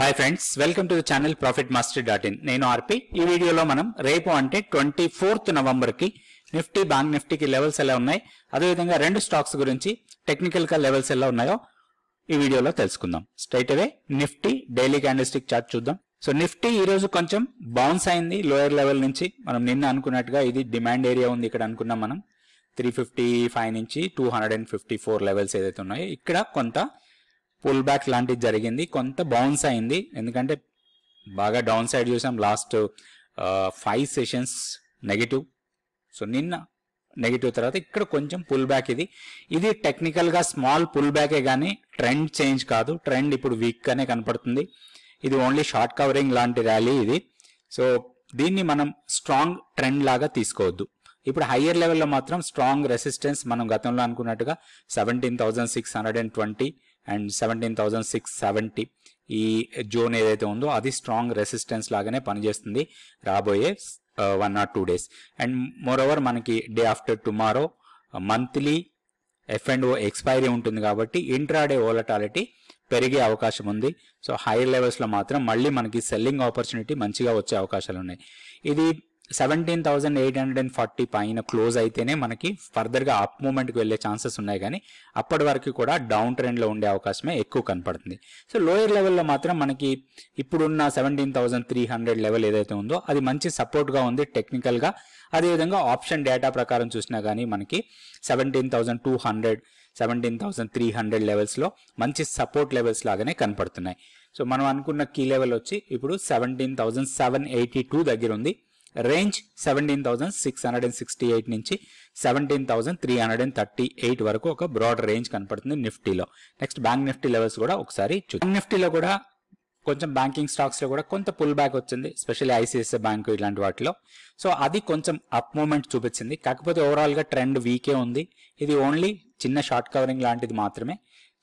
hi friends welcome to the channel profit master dot in నేను R P వీడియోలో మనం రేపు అంటే ట్వంటీ ఫోర్త్ నవంబర్కి నిఫ్టీ బ్యాంక్ నిఫ్టీకి లెవెల్స్ ఎలా ఉన్నాయి అదేవిధంగా రెండు స్టాక్స్ గురించి టెక్నికల్గా లెవెల్స్ ఎలా ఉన్నాయో ఈ వీడియోలో తెలుసుకుందాం straight away Nifty daily candlestick chart చూద్దాం సో నిఫ్టీ ఈ రోజు కొంచెం బౌన్స్ అయింది లోయర్ లెవెల్ నుంచి మనం నిన్న అనుకున్నట్టుగా ఇది డిమాండ్ ఏరియా ఉంది ఇక్కడ అనుకున్నాం మనం త్రీ ఫిఫ్టీ ఫైవ్ నుంచి two hundred and fifty four levels ఏదైతే ఉన్నాయో ఇక్కడ కొంత పుల్ బ్యాక్ లాంటిది జరిగింది కొంత బౌన్స్ అయింది ఎందుకంటే బాగా డౌన్ సైడ్ చూసాం last five sessions negative so నిన్న నెగిటివ్ తర్వాత ఇక్కడ కొంచెం పుల్ బ్యాక్ ఇది ఇది టెక్నికల్గా స్మాల్ పుల్ బ్యాకే కానీ ట్రెండ్ చేంజ్ కాదు ట్రెండ్ ఇప్పుడు వీక్గానే కనపడుతుంది ఇది ఓన్లీ షార్ట్ కవరింగ్ లాంటి ర్యాలీ ఇది సో దీన్ని మనం స్ట్రాంగ్ ట్రెండ్ లాగా తీసుకోవద్దు ఇప్పుడు హయ్యర్ లెవెల్లో మాత్రం స్ట్రాంగ్ రెసిస్టెన్స్ మనం గతంలో అనుకున్నట్టుగా seventeen thousand six hundred and twenty and seventeen thousand six seventy ఈ జోన్ ఏదైతే ఉందో అది స్ట్రాంగ్ రెసిస్టెన్స్ లాగానే పనిచేస్తుంది రాబోయే one or two days and more over మనకి day after tomorrow monthly F and O expiry ఉంటుంది కాబట్టి ఇంట్రాడే ఓలటాలిటీ పెరిగే అవకాశం ఉంది సో హైయర్ లెవెల్స్లో మాత్రం మళ్ళీ మనకి సెల్లింగ్ ఆపర్చునిటీ మంచిగా వచ్చే అవకాశాలు ఉన్నాయి ఇది seventeen thousand eight hundred and forty పైన క్లోజ్ అయితేనే మనకి ఫర్దర్గా అప్ మూమెంట్కి వెళ్ళే ఛాన్సెస్ ఉన్నాయి కానీ అప్పటి వరకు కూడా డౌన్ ట్రెండ్లో ఉండే అవకాశమే ఎక్కువ కనపడుతుంది సో లోయర్ లెవెల్లో మాత్రం మనకి ఇప్పుడున్న seventeen thousand three hundred level ఏదైతే ఉందో అది మంచి సపోర్ట్గా ఉంది టెక్నికల్గా అదేవిధంగా ఆప్షన్ డేటా ప్రకారం చూసినా కానీ మనకి seventeen thousand two hundred seventeen thousand three hundred లెవెల్స్లో మంచి సపోర్ట్ లెవెల్స్ లాగానే కనపడుతున్నాయి సో మనం అనుకున్న కీ లెవెల్ వచ్చి ఇప్పుడు seventeen thousand seven eighty two దగ్గర ఉంది range seventeen thousand six hundred and sixty eight నుంచి seventeen thousand three hundred and thirty eight వరకు ఒక బ్రాడ్ రేంజ్ కనపడుతుంది నిఫ్టీలో నెక్స్ట్ బ్యాంక్ నిఫ్టీ లెవెల్స్ కూడా ఒకసారి చూద్దాం నిఫ్టీలో కూడా కొంచెం బ్యాంకింగ్ స్టాక్స్లో కూడా కొంత పుల్ బ్యాక్ వచ్చింది స్పెషల్లీ ఐసిఐసిఐ బ్యాంకు ఇలాంటి వాటిలో సో అది కొంచెం అప్ మూమెంట్ చూపించింది కాకపోతే ఓవరాల్గా ట్రెండ్ వీకే ఉంది ఇది ఓన్లీ చిన్న షార్ట్ కవరింగ్ లాంటిది మాత్రమే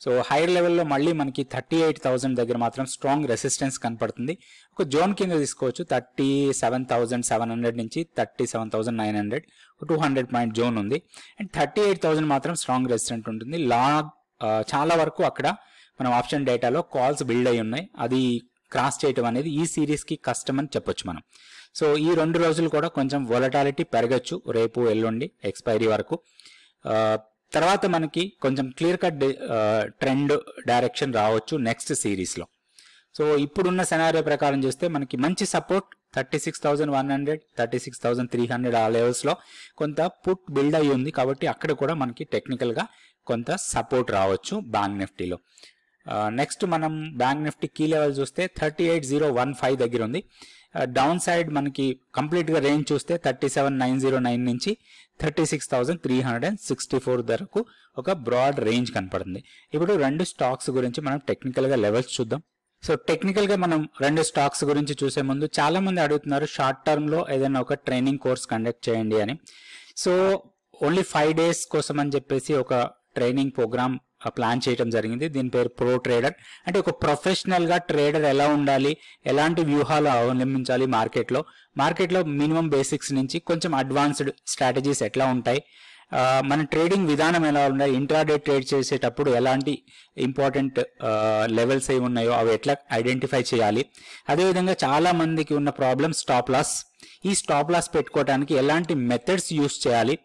సో హైర్ లెవెల్లో మళ్ళీ మనకి థర్టీ ఎయిట్ థౌసండ్ దగ్గర మాత్రం స్ట్రాంగ్ రెసిస్టెన్స్ కనపడుతుంది ఒక జోన్ కింద తీసుకోవచ్చు thirty seven thousand seven hundred నుంచి thirty seven thousand nine hundred two hundred point zone ఉంది అండ్ థర్టీ ఎయిట్ థౌసండ్ మాత్రం స్ట్రాంగ్ రెసిస్టెంట్ ఉంటుంది లా చాలా వరకు అక్కడ మనం ఆప్షన్ డేటాలో కాల్స్ బిల్డ్ అయి ఉన్నాయి అది క్రాస్ చేయటం అనేది ఈ సిరీస్కి కష్టం అని చెప్పొచ్చు మనం సో ఈ రెండు రోజులు కూడా కొంచెం వొలటాలిటీ పెరగచ్చు రేపు ఎల్లుండి ఎక్స్పైరీ వరకు తర్వాత మనకి కొంచెం క్లియర్ కట్ ట్రెండ్ డైరెక్షన్ రావచ్చు నెక్స్ట్ సిరీస్లో సో ఇప్పుడున్న సెనారియో ప్రకారం చూస్తే మనకి మంచి support thirty six thousand one hundred thirty six thousand three hundred ఆ లెవెల్స్లో కొంత పుట్ బిల్డ్ అయ్యి ఉంది కాబట్టి అక్కడ కూడా మనకి టెక్నికల్గా కొంత సపోర్ట్ రావచ్చు బ్యాంక్ నిఫ్టీలో నెక్స్ట్ మనం బ్యాంక్ నిఫ్టీ కీ లెవెల్ చూస్తే thirty eight zero one five దగ్గర ఉంది డౌన్ uh, సైడ్ మనకి కంప్లీట్గా రేంజ్ చూస్తే thirty seven nine zero nine నుంచి thirty six thousand three hundred and sixty four వరకు ఒక బ్రాడ్ రేంజ్ కనపడుతుంది ఇప్పుడు రెండు స్టాక్స్ గురించి మనం టెక్నికల్గా లెవెల్స్ చూద్దాం సో టెక్నికల్గా మనం రెండు స్టాక్స్ గురించి చూసే ముందు చాలామంది అడుగుతున్నారు షార్ట్ టర్మ్లో ఏదైనా ఒక ట్రైనింగ్ కోర్స్ కండక్ట్ చేయండి అని సో ఓన్లీ ఫైవ్ డేస్ కోసం అని చెప్పేసి ఒక ట్రైనింగ్ ప్రోగ్రామ్ ప్లాన్ చేయడం జరిగింది దీని పేరు ప్రో ట్రేడర్ అంటే ఒక ప్రొఫెషనల్గా ట్రేడర్ ఎలా ఉండాలి ఎలాంటి వ్యూహాలు అవలంబించాలి మార్కెట్లో మార్కెట్లో మినిమం బేసిక్స్ నుంచి కొంచెం అడ్వాన్స్డ్ స్ట్రాటజీస్ ఎట్లా ఉంటాయి మన ట్రేడింగ్ విధానం ఎలా ఉండాలి ఇంట్రాడే ట్రేడ్ చేసేటప్పుడు ఎలాంటి ఇంపార్టెంట్ లెవెల్స్ ఏమి ఉన్నాయో అవి ఎట్లా ఐడెంటిఫై చేయాలి అదేవిధంగా చాలా మందికి ఉన్న ప్రాబ్లమ్ స్టాప్ లాస్ ఈ స్టాప్ లాస్ పెట్టుకోవడానికి ఎలాంటి మెథడ్స్ యూస్ చేయాలి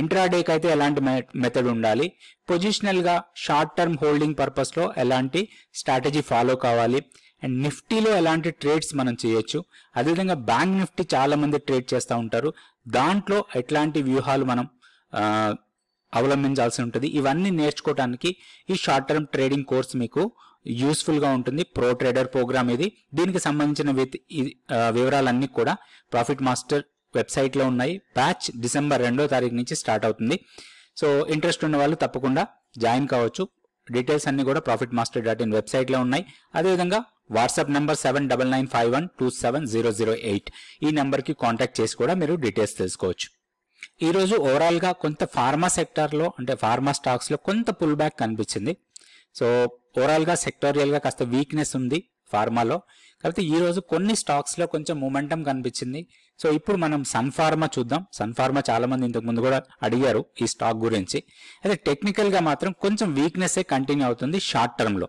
ఇంట్రాడేకి అయితే ఎలాంటి మెథడ్ ఉండాలి పొజిషనల్గా షార్ట్ టర్మ్ హోల్డింగ్ పర్పస్లో ఎలాంటి స్ట్రాటజీ ఫాలో కావాలి అండ్ నిఫ్టీలో ఎలాంటి ట్రేడ్స్ మనం చేయొచ్చు అదేవిధంగా బ్యాంక్ నిఫ్టీ చాలామంది ట్రేడ్ చేస్తూ ఉంటారు దాంట్లో ఎట్లాంటి వ్యూహాలు మనం అవలంబించాల్సి ఉంటుంది ఇవన్నీ నేర్చుకోవటానికి ఈ షార్ట్ టర్మ్ ట్రేడింగ్ కోర్స్ మీకు యూస్ఫుల్గా ఉంటుంది ప్రో ట్రేడర్ ప్రోగ్రామ్ ఇది దీనికి సంబంధించిన విత్ వివరాలన్నీ కూడా ప్రాఫిట్ మాస్టర్ వెబ్సైట్లో ఉన్నాయి బ్యాచ్ డిసెంబర్ రెండో తారీఖు నుంచి స్టార్ట్ అవుతుంది సో ఇంట్రెస్ట్ ఉన్న వాళ్ళు తప్పకుండా జాయిన్ కావచ్చు డీటెయిల్స్ అన్ని కూడా ప్రాఫిట్ మాస్టర్ డాట్ ఇన్ వెబ్సైట్లో ఉన్నాయి అదేవిధంగా WhatsApp number seven double nine five one two seven zero zero eight ఈ నెంబర్కి కాంటాక్ట్ చేసి కూడా మీరు డీటెయిల్స్ తెలుసుకోవచ్చు ఈరోజు ఓవరాల్గా కొంత ఫార్మా సెక్టార్లో అంటే ఫార్మా స్టాక్స్లో కొంత పుల్ బ్యాక్ కనిపించింది సో ఓవరాల్గా సెక్టోరియల్గా కాస్త వీక్నెస్ ఉంది ఫార్మాలో కాకపోతే ఈరోజు కొన్ని స్టాక్స్లో కొంచెం మూమెంటం కనిపించింది సో ఇప్పుడు మనం సన్ఫార్మా చూద్దాం సన్ఫార్మా చాలామంది ఇంతకుముందు కూడా అడిగారు ఈ స్టాక్ గురించి అయితే టెక్నికల్గా మాత్రం కొంచెం వీక్నెస్సే కంటిన్యూ అవుతుంది షార్ట్ టర్మ్లో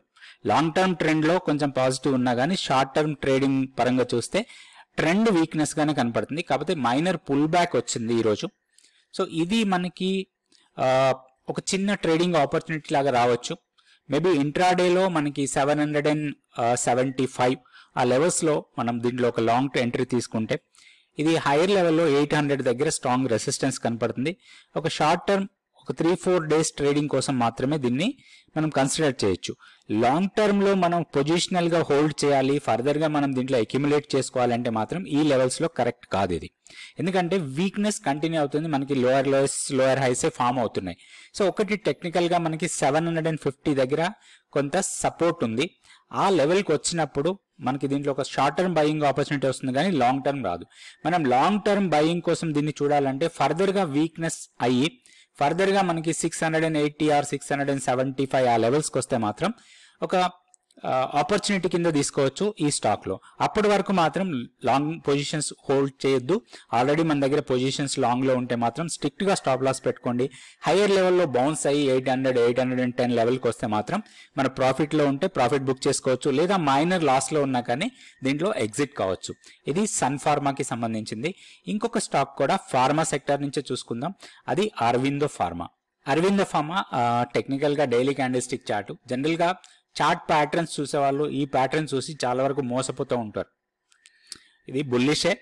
లాంగ్ టర్మ్ ట్రెండ్లో కొంచెం పాజిటివ్ ఉన్నా కానీ షార్ట్ టర్మ్ ట్రేడింగ్ పరంగా చూస్తే ట్రెండ్ వీక్నెస్గానే కనపడుతుంది కాకపోతే మైనర్ పుల్ బ్యాక్ వచ్చింది ఈరోజు సో ఇది మనకి ఒక చిన్న ట్రేడింగ్ ఆపర్చునిటీ లాగా రావచ్చు మేబీ ఇంట్రాడేలో మనకి seven hundred and seventy five ఆ లెవెల్స్లో మనం దీంట్లో ఒక లాంగ్ ఎంట్రీ తీసుకుంటే ఇది హైయర్ లెవెల్లో ఎయిట్ హండ్రెడ్ దగ్గర స్ట్రాంగ్ రెసిస్టెన్స్ కనపడుతుంది ఒక షార్ట్ టర్మ్ ఒక త్రీ ఫోర్ డేస్ ట్రేడింగ్ కోసం మాత్రమే దీన్ని మనం కన్సిడర్ చేయొచ్చు లాంగ్ టర్మ్లో మనం పొజిషనల్గా హోల్డ్ చేయాలి ఫర్దర్గా మనం దీంట్లో అక్యుములేట్ చేసుకోవాలంటే మాత్రం ఈ లెవెల్స్లో కరెక్ట్ కాదు ఇది ఎందుకంటే వీక్నెస్ కంటిన్యూ అవుతుంది మనకి lower lowers lower highs form అవుతున్నాయి సో ఒకటి టెక్నికల్గా మనకి సెవెన్ హండ్రెడ్ అండ్ ఫిఫ్టీ దగ్గర కొంత సపోర్ట్ ఉంది ఆ లెవెల్కి వచ్చినప్పుడు మనకి దీంట్లో ఒక షార్ట్ టర్మ్ బయింగ్ ఆపర్చునిటీ వస్తుంది కానీ లాంగ్ టర్మ్ రాదు మనం లాంగ్ టర్మ్ బయింగ్ కోసం దీన్ని చూడాలంటే ఫర్దర్గా వీక్నెస్ అయ్యి ఫర్దర్గా మనకి six hundred and eighty or six hundred and seventy five ఆ లెవెల్స్కి వస్తే మాత్రం ఒక ఆపర్చునిటీ కింద తీసుకోవచ్చు ఈ స్టాక్లో అప్పటి వరకు మాత్రం లాంగ్ పొజిషన్స్ హోల్డ్ చేయొద్దు ఆల్రెడీ మన దగ్గర పొజిషన్స్ లాంగ్లో ఉంటే మాత్రం స్ట్రిక్ట్గా స్టాప్ లాస్ పెట్టుకోండి హైయర్ లెవెల్లో బౌన్స్ అయ్యి eight hundred eight hundred and ten లెవెల్కి వస్తే మాత్రం మన ప్రాఫిట్లో ఉంటే ప్రాఫిట్ బుక్ చేసుకోవచ్చు లేదా మైనర్ లాస్లో ఉన్నా కానీ దీంట్లో ఎగ్జిట్ కావచ్చు ఇది సన్ ఫార్మాకి సంబంధించింది ఇంకొక స్టాక్ కూడా ఫార్మా సెక్టర్ నుంచే చూసుకుందాం అది అరవిందో ఫార్మా అరవింద ఫార్మా టెక్నికల్గా డైలీ క్యాండిల్ స్టిక్ చార్టు జనరల్గా చార్ట్ ప్యాటర్న్స్ చూసేవాళ్ళు ఈ ప్యాటర్న్ చూసి చాలా వరకు మోసపోతూ ఉంటారు ఇది బుల్లిషే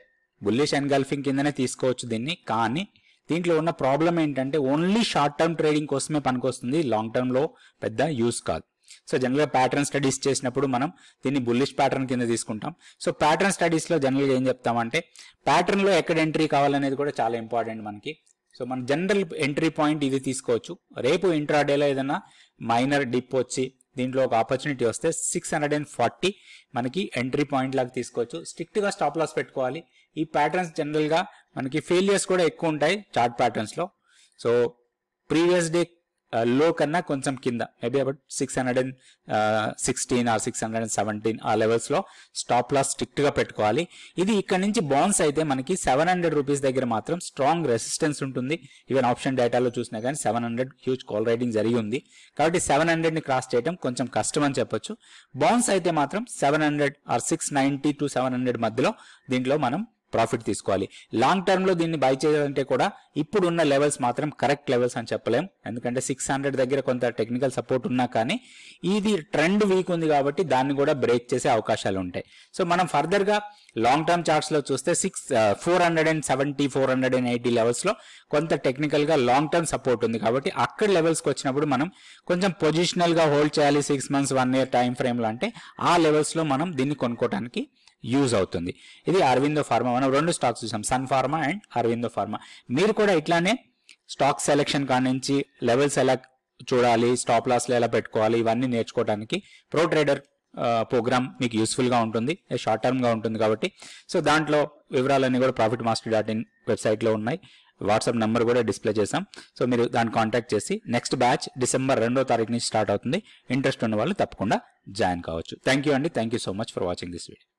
బుల్లిష్ ఎన్గల్ఫింగ్ కిందనే తీసుకోవచ్చు దీన్ని కానీ దీంట్లో ఉన్న ప్రాబ్లం ఏంటంటే ఓన్లీ షార్ట్ టర్మ్ ట్రేడింగ్ కోసమే పనికొస్తుంది లాంగ్ టర్మ్లో పెద్ద యూస్ కాదు సో జనరల్గా ప్యాటర్న్ స్టడీస్ చేసినప్పుడు మనం దీన్ని బుల్లిష్ ప్యాటర్న్ కింద తీసుకుంటాం సో ప్యాటర్న్ స్టడీస్లో జనరల్గా ఏం చెప్తామంటే ప్యాటర్న్లో ఎక్కడ ఎంట్రీ కావాలనేది కూడా చాలా ఇంపార్టెంట్ మనకి సో మన జనరల్ ఎంట్రీ పాయింట్ ఇది తీసుకోవచ్చు రేపు ఇంట్రాడేలో ఏదైనా మైనర్ డిప్ వచ్చి దీంట్లో ఒక ఆపర్చునిటీ వస్తే సిక్స్ హండ్రెడ్ అండ్ ఫార్టీ మనకి ఎంట్రీ పాయింట్ లాగా తీసుకోవచ్చు స్ట్రిక్ట్ గా స్టాప్ లాస్ పెట్టుకోవాలి ఈ ప్యాటర్న్స్ జనరల్ గా మనకి ఫెయిలియర్స్ కూడా ఎక్కువ ఉంటాయి చార్ట్ ప్యాటర్న్స్ లో సో ప్రీవియస్ డే లో కన్నా కొంచెం కింద maybe about six hundred and sixteen or six hundred and seventeen ఆ లెవెల్స్లో స్టాప్ లాస్ గా పెట్టుకోవాలి ఇది ఇక్కడ నుంచి బౌన్స్ అయితే మనకి సెవెన్ హండ్రెడ్ రూపీస్ దగ్గర మాత్రం స్ట్రాంగ్ రెసిస్టెన్స్ ఉంటుంది ఈవెన్ ఆప్షన్ డేటాలో చూసినా కానీ seven hundred huge call writing జరిగి ఉంది కాబట్టి సెవెన్ హండ్రెడ్ని క్రాస్ చేయడం కొంచెం కష్టం అని చెప్పొచ్చు బౌన్స్ అయితే మాత్రం seven hundred or six ninety to seven hundred మధ్యలో దీంట్లో మనం ప్రాఫిట్ తీసుకోవాలి లాంగ్ టర్మ్లో దీన్ని బై చేయాలంటే కూడా ఇప్పుడు ఉన్న లెవెల్స్ మాత్రం కరెక్ట్ లెవెల్స్ అని చెప్పలేం ఎందుకంటే సిక్స్ హండ్రెడ్ దగ్గర కొంత టెక్నికల్ సపోర్ట్ ఉన్నా కానీ ఇది ట్రెండ్ వీక్ ఉంది కాబట్టి దాన్ని కూడా బ్రేక్ చేసే అవకాశాలు ఉంటాయి సో మనం ఫర్దర్గా లాంగ్ టర్మ్ లో చూస్తే six four hundred and seventy four hundred and eighty లెవెల్స్లో కొంత టెక్నికల్గా లాంగ్ టర్మ్ సపోర్ట్ ఉంది కాబట్టి అక్కడ లెవెల్స్కి వచ్చినప్పుడు మనం కొంచెం పొజిషనల్గా హోల్డ్ చేయాలి six months one year time లో అంటే ఆ లెవెల్స్లో మనం దీన్ని కొనుక్కోవడానికి యూజ్ అవుతుంది ఇది అరవిందో ఫార్మా మనం రెండు స్టాక్స్ చూసాం సన్ ఫార్మా అండ్ అరవిందో ఫార్మా మీరు కూడా ఇట్లానే స్టాక్ సెలెక్షన్ కానించి లెవెల్స్ ఎలా చూడాలి స్టాప్ లాస్లు ఎలా పెట్టుకోవాలి ఇవన్నీ నేర్చుకోవడానికి ప్రో ట్రేడర్ ప్రోగ్రామ్ మీకు యూస్ఫుల్గా ఉంటుంది షార్ట్ టర్మ్గా ఉంటుంది కాబట్టి సో దాంట్లో వివరాలన్నీ కూడా ప్రాఫిట్ మాస్టర్ డాట్ ఇన్ వెబ్సైట్లో ఉన్నాయి వాట్సాప్ నెంబర్ కూడా డిస్ప్లే చేసాం సో మీరు దాన్ని కాంటాక్ట్ చేసి నెక్స్ట్ బ్యాచ్ డిసెంబర్ రెండో తారీఖు నుంచి స్టార్ట్ అవుతుంది ఇంట్రెస్ట్ ఉన్న వాళ్ళు తప్పకుండా జాయిన్ కావచ్చు థ్యాంక్ యూ అండి thank you so much for watching this video